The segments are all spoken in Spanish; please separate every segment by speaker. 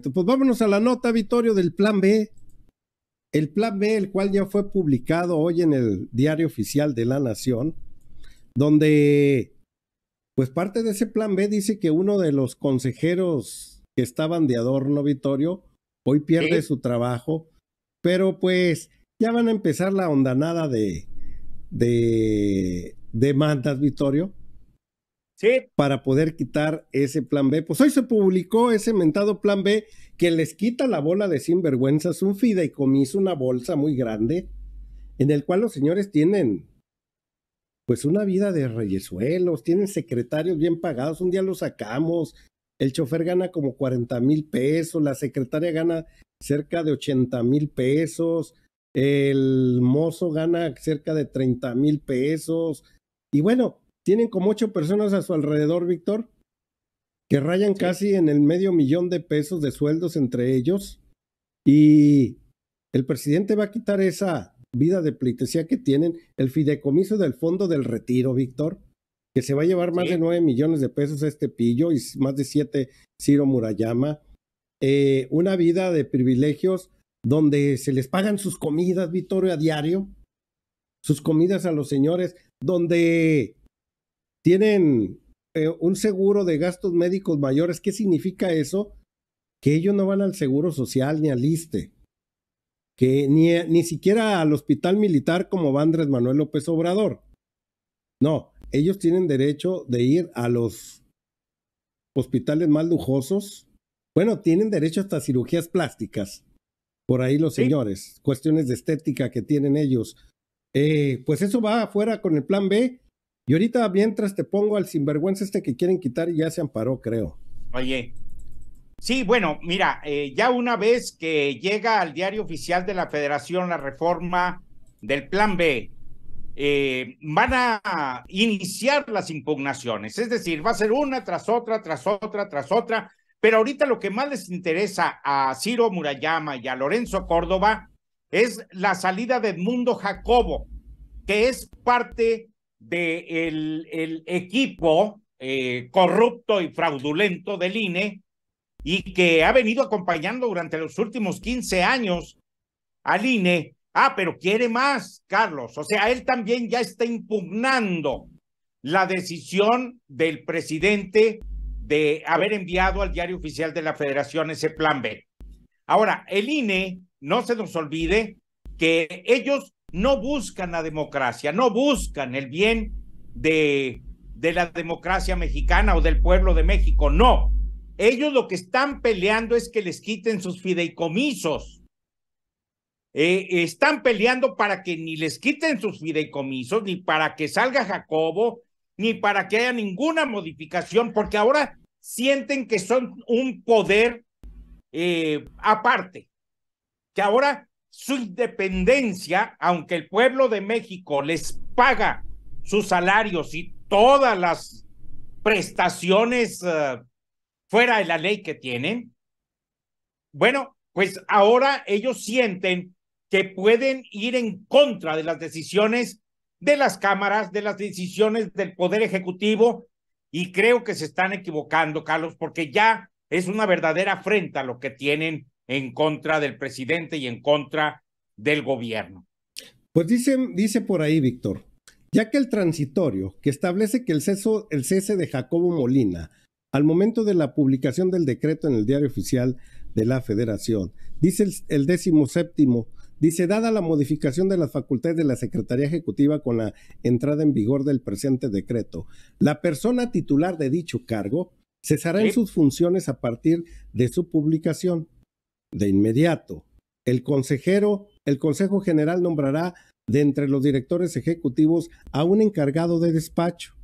Speaker 1: pues vámonos a la nota, Vitorio, del plan B. El plan B, el cual ya fue publicado hoy en el Diario Oficial de la Nación, donde, pues parte de ese plan B dice que uno de los consejeros que estaban de adorno, Vitorio, hoy pierde su trabajo, pero pues ya van a empezar la ondanada de, de demandas, Vitorio. Sí. Para poder quitar ese plan B. Pues hoy se publicó ese mentado plan B que les quita la bola de sinvergüenzas, un fideicomiso, una bolsa muy grande, en el cual los señores tienen pues una vida de reyesuelos, tienen secretarios bien pagados, un día los sacamos, el chofer gana como 40 mil pesos, la secretaria gana cerca de 80 mil pesos, el mozo gana cerca de 30 mil pesos, y bueno, tienen como ocho personas a su alrededor, Víctor, que rayan casi en el medio millón de pesos de sueldos entre ellos. Y el presidente va a quitar esa vida de pleitesía que tienen, el fideicomiso del Fondo del Retiro, Víctor, que se va a llevar más de nueve millones de pesos a este pillo y más de siete Ciro Murayama. Eh, una vida de privilegios donde se les pagan sus comidas, Víctor, a diario, sus comidas a los señores, donde tienen eh, un seguro de gastos médicos mayores. ¿Qué significa eso? Que ellos no van al seguro social ni al ISTE, que ni, siquiera al hospital militar como va Andrés Manuel López Obrador. No, ellos tienen derecho de ir a los hospitales más lujosos. Bueno, tienen derecho hasta cirugías plásticas. Por ahí los señores, cuestiones de estética que tienen ellos. Eh, pues eso va afuera con el plan B y ahorita, mientras te pongo al sinvergüenza este que quieren quitar, ya se amparó, creo.
Speaker 2: Oye. Sí, bueno, mira, eh, ya una vez que llega al diario oficial de la Federación la reforma del Plan B, eh, van a iniciar las impugnaciones, es decir, va a ser una tras otra, tras otra, tras otra, pero ahorita lo que más les interesa a Ciro Murayama y a Lorenzo Córdoba es la salida de Edmundo Jacobo, que es parte del el equipo eh, corrupto y fraudulento del INE y que ha venido acompañando durante los últimos 15 años al INE. Ah, pero quiere más, Carlos. O sea, él también ya está impugnando la decisión del presidente de haber enviado al diario oficial de la federación ese plan B. Ahora, el INE, no se nos olvide que ellos no buscan la democracia, no buscan el bien de, de la democracia mexicana o del pueblo de México, no. Ellos lo que están peleando es que les quiten sus fideicomisos. Eh, están peleando para que ni les quiten sus fideicomisos, ni para que salga Jacobo, ni para que haya ninguna modificación, porque ahora sienten que son un poder eh, aparte, que ahora su independencia, aunque el pueblo de México les paga sus salarios y todas las prestaciones eh, fuera de la ley que tienen, bueno, pues ahora ellos sienten que pueden ir en contra de las decisiones de las cámaras, de las decisiones del Poder Ejecutivo, y creo que se están equivocando, Carlos, porque ya es una verdadera afrenta lo que tienen en contra del presidente y en contra del gobierno.
Speaker 1: Pues dice, dice por ahí, Víctor, ya que el transitorio que establece que el, ceso, el cese de Jacobo Molina al momento de la publicación del decreto en el diario oficial de la federación, dice el, décimo séptimo, dice, dada la modificación de las facultades de la Secretaría Ejecutiva con la entrada en vigor del presente decreto, la persona titular de dicho cargo cesará en sus funciones a partir de su publicación de inmediato. El consejero, el Consejo General nombrará de entre los directores ejecutivos a un encargado de despacho.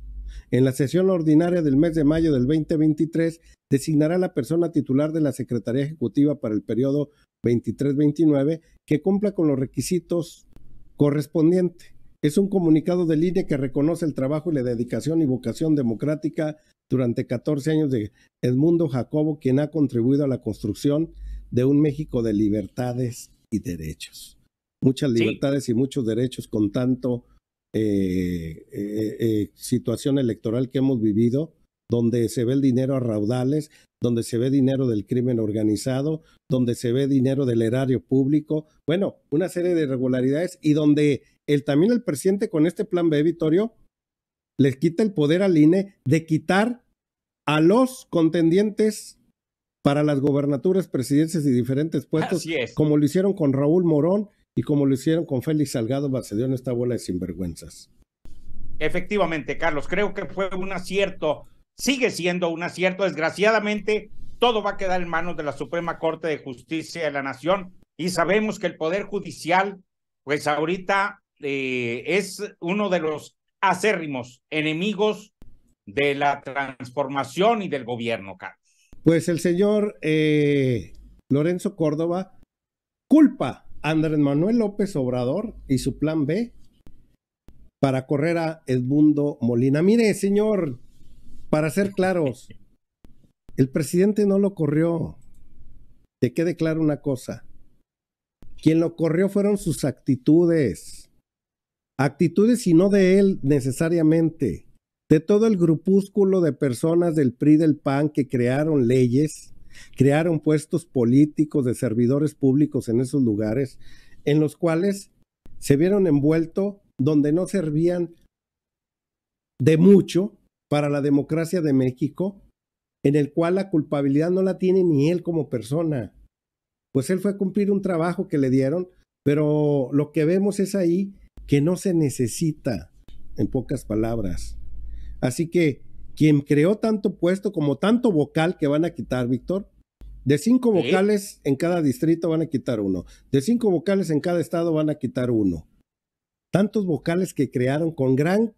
Speaker 1: En la sesión ordinaria del mes de mayo del 2023, designará la persona titular de la Secretaría Ejecutiva para el periodo 23-29 que cumpla con los requisitos correspondientes. Es un comunicado de línea que reconoce el trabajo y la dedicación y vocación democrática durante 14 años de Edmundo Jacobo, quien ha contribuido a la construcción de un México de libertades y derechos. Muchas libertades y muchos derechos con tanto eh, eh, eh, situación electoral que hemos vivido, donde se ve el dinero a raudales, donde se ve dinero del crimen organizado, donde se ve dinero del erario público, bueno, una serie de irregularidades y donde el, también el presidente con este plan B, Vitorio, les quita el poder al INE de quitar a los contendientes para las gobernaturas, presidencias y diferentes puestos, como lo hicieron con Raúl Morón y como lo hicieron con Félix Salgado en esta bola de sinvergüenzas.
Speaker 2: Efectivamente, Carlos, creo que fue un acierto, sigue siendo un acierto, desgraciadamente, todo va a quedar en manos de la Suprema Corte de Justicia de la Nación y sabemos que el Poder Judicial, pues ahorita eh, es uno de los acérrimos enemigos de la transformación y del gobierno, Carlos.
Speaker 1: Pues el señor eh, Lorenzo Córdoba culpa a Andrés Manuel López Obrador y su plan B para correr a Edmundo Molina. Mire, señor, para ser claros, el presidente no lo corrió. Te quede claro una cosa. Quien lo corrió fueron sus actitudes. Actitudes y no de él necesariamente de todo el grupúsculo de personas del PRI del PAN que crearon leyes, crearon puestos políticos de servidores públicos en esos lugares, en los cuales se vieron envueltos donde no servían de mucho para la democracia de México, en el cual la culpabilidad no la tiene ni él como persona. Pues él fue a cumplir un trabajo que le dieron, pero lo que vemos es ahí que no se necesita, en pocas palabras. Así que quien creó tanto puesto como tanto vocal que van a quitar, Víctor, de cinco vocales en cada distrito van a quitar uno. De cinco vocales en cada estado van a quitar uno. Tantos vocales que crearon con gran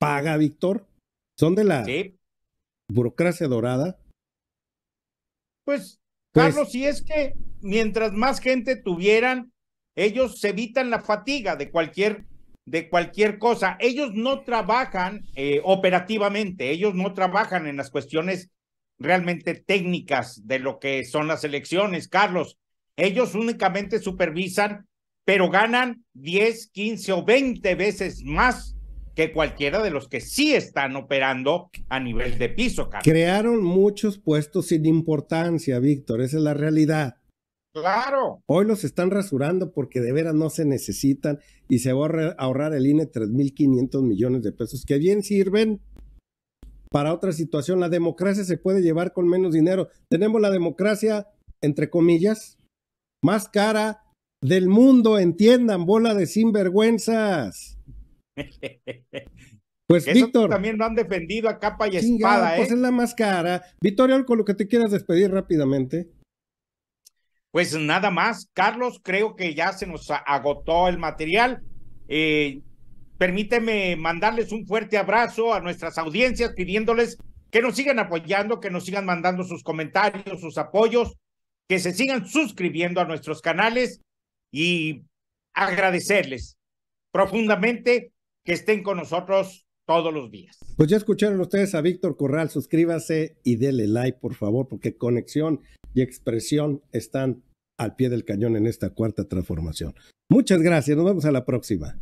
Speaker 1: paga, Víctor. Son de la burocracia dorada.
Speaker 2: Pues, pues, Carlos, si es que mientras más gente tuvieran, ellos se evitan la fatiga de cualquier de cualquier cosa. Ellos no trabajan eh, operativamente, ellos no trabajan en las cuestiones realmente técnicas de lo que son las elecciones, Carlos. Ellos únicamente supervisan, pero ganan 10, 15 o 20 veces más que cualquiera de los que sí están operando a nivel de piso. Carlos.
Speaker 1: Crearon muchos puestos sin importancia, Víctor, esa es la realidad.
Speaker 2: Claro.
Speaker 1: Hoy los están rasurando porque de veras no se necesitan y se va a ahorrar el e INE 3.500 millones de pesos que bien sirven para otra situación. La democracia se puede llevar con menos dinero. Tenemos la democracia, entre comillas, más cara del mundo, entiendan, bola de sinvergüenzas.
Speaker 2: Pues Víctor. También lo han defendido a capa y espada. Pues ¿eh? es
Speaker 1: la más cara. Víctor, con lo que te quieras despedir rápidamente.
Speaker 2: Pues nada más, Carlos, creo que ya se nos agotó el material. Eh, permíteme mandarles un fuerte abrazo a nuestras audiencias, pidiéndoles que nos sigan apoyando, que nos sigan mandando sus comentarios, sus apoyos, que se sigan suscribiendo a nuestros canales y agradecerles profundamente que estén con nosotros todos los días.
Speaker 1: Pues ya escucharon ustedes a Víctor Corral, suscríbase y dele like, por favor, porque conexión y expresión están al pie del cañón en esta cuarta transformación. Muchas gracias, nos vemos a la próxima.